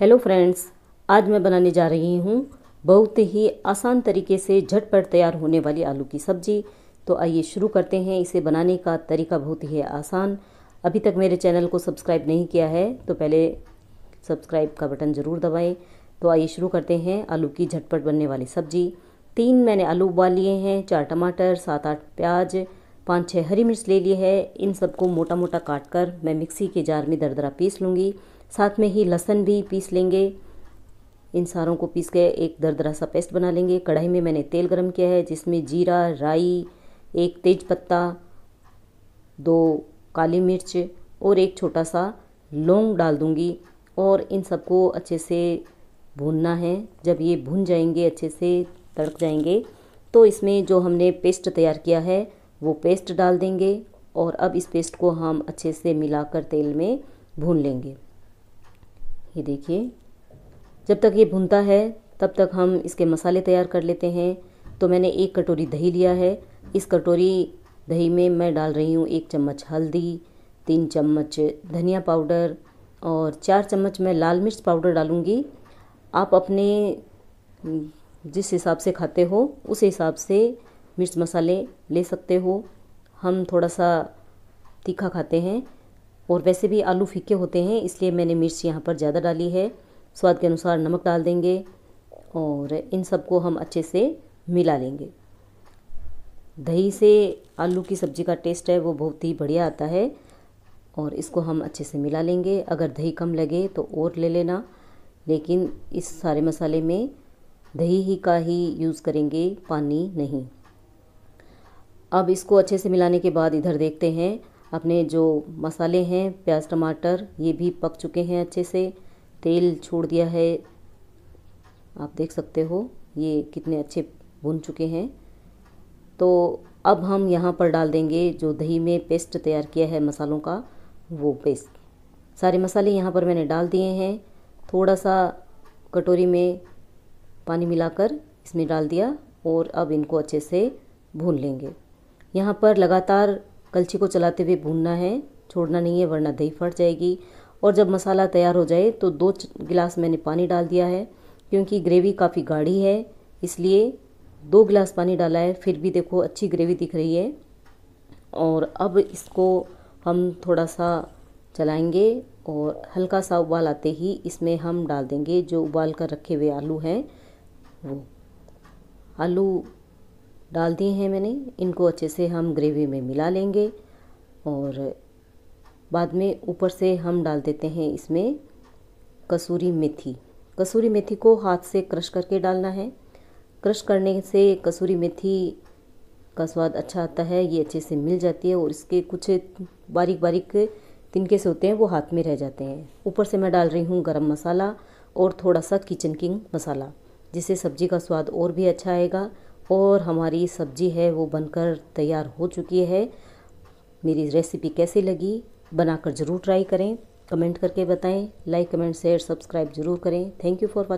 hello friends आज मैं बनाने जा रही हूँ बहुत ही आसान तरीके से झटपट तैयार होने वाली आलू की सब्ज़ी तो आइए शुरू करते हैं इसे बनाने का तरीका बहुत ही आसान अभी तक मेरे चैनल को सब्सक्राइब नहीं किया है तो पहले सब्सक्राइब का बटन ज़रूर दबाएं तो आइए शुरू करते हैं आलू की झटपट बनने वाली सब्ज़ी तीन मैंने आलू उबाल लिए हैं चार टमाटर सात आठ प्याज पाँच छः हरी मिर्च ले ली है इन सबको मोटा मोटा काट कर मैं मिक्सी के जार में दरदरा पीस लूँगी साथ में ही लहसन भी पीस लेंगे इन सारों को पीस के एक दरदरा सा पेस्ट बना लेंगे कढ़ाई में मैंने तेल गरम किया है जिसमें जीरा राई एक तेज पत्ता दो काली मिर्च और एक छोटा सा लौंग डाल दूँगी और इन सबको अच्छे से भूनना है जब ये भून जाएंगे अच्छे से तड़क जाएंगे तो इसमें जो हमने पेस्ट तैयार किया है वो पेस्ट डाल देंगे और अब इस पेस्ट को हम अच्छे से मिलाकर तेल में भून लेंगे ये देखिए जब तक ये भुनता है तब तक हम इसके मसाले तैयार कर लेते हैं तो मैंने एक कटोरी दही लिया है इस कटोरी दही में मैं डाल रही हूँ एक चम्मच हल्दी तीन चम्मच धनिया पाउडर और चार चम्मच मैं लाल मिर्च पाउडर डालूँगी आप अपने जिस हिसाब से खाते हो उस हिसाब से मिर्च मसाले ले सकते हो हम थोड़ा सा तीखा खाते हैं और वैसे भी आलू फीके होते हैं इसलिए मैंने मिर्च यहाँ पर ज़्यादा डाली है स्वाद के अनुसार नमक डाल देंगे और इन सबको हम अच्छे से मिला लेंगे दही से आलू की सब्ज़ी का टेस्ट है वो बहुत ही बढ़िया आता है और इसको हम अच्छे से मिला लेंगे अगर दही कम लगे तो और ले लेना लेकिन इस सारे मसाले में दही ही का ही यूज़ करेंगे पानी नहीं अब इसको अच्छे से मिलाने के बाद इधर देखते हैं अपने जो मसाले हैं प्याज टमाटर ये भी पक चुके हैं अच्छे से तेल छोड़ दिया है आप देख सकते हो ये कितने अच्छे भुन चुके हैं तो अब हम यहाँ पर डाल देंगे जो दही में पेस्ट तैयार किया है मसालों का वो पेस्ट सारे मसाले यहाँ पर मैंने डाल दिए हैं थोड़ा सा कटोरी में पानी मिलाकर इसमें डाल दिया और अब इनको अच्छे से भून लेंगे यहाँ पर लगातार कलछी को चलाते हुए भूनना है छोड़ना नहीं है वरना दही फट जाएगी और जब मसाला तैयार हो जाए तो दो गिलास मैंने पानी डाल दिया है क्योंकि ग्रेवी काफ़ी गाढ़ी है इसलिए दो गिलास पानी डाला है फिर भी देखो अच्छी ग्रेवी दिख रही है और अब इसको हम थोड़ा सा चलाएंगे और हल्का सा उबाल आते ही इसमें हम डाल देंगे जो उबाल कर रखे हुए आलू हैं वो आलू डाल दिए हैं मैंने इनको अच्छे से हम ग्रेवी में मिला लेंगे और बाद में ऊपर से हम डाल देते हैं इसमें कसूरी मेथी कसूरी मेथी को हाथ से क्रश करके डालना है क्रश करने से कसूरी मेथी का स्वाद अच्छा आता है ये अच्छे से मिल जाती है और इसके कुछ बारीक बारीक तिनके से होते हैं वो हाथ में रह जाते हैं ऊपर से मैं डाल रही हूँ गरम मसाला और थोड़ा सा किचन किंग मसाला जिससे सब्ज़ी का स्वाद और भी अच्छा आएगा और हमारी सब्जी है वो बनकर तैयार हो चुकी है मेरी रेसिपी कैसी लगी बनाकर ज़रूर ट्राई करें कमेंट करके बताएं लाइक कमेंट शेयर सब्सक्राइब जरूर करें थैंक यू फॉर